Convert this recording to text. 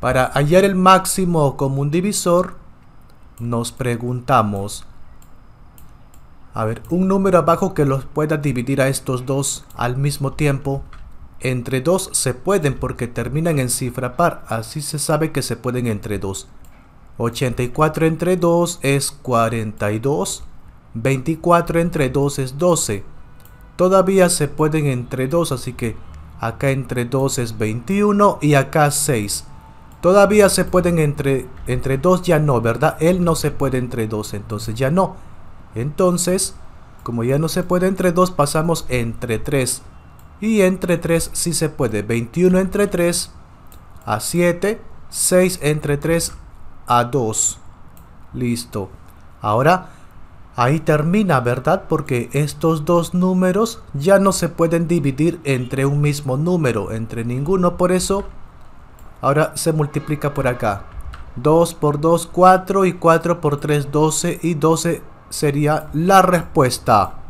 Para hallar el máximo común divisor, nos preguntamos, a ver, un número abajo que los pueda dividir a estos dos al mismo tiempo. Entre dos se pueden porque terminan en cifra par, así se sabe que se pueden entre dos. 84 entre 2 es 42, 24 entre 2 es 12. Todavía se pueden entre 2, así que acá entre 2 es 21 y acá 6. Todavía se pueden entre, entre dos, ya no, ¿verdad? Él no se puede entre 2, entonces ya no. Entonces, como ya no se puede entre 2, pasamos entre 3. Y entre 3 sí se puede. 21 entre 3 a 7, 6 entre 3 a 2. Listo. Ahora, ahí termina, ¿verdad? Porque estos dos números ya no se pueden dividir entre un mismo número, entre ninguno. Por eso Ahora se multiplica por acá. 2 por 2, 4 y 4 por 3, 12 y 12 sería la respuesta.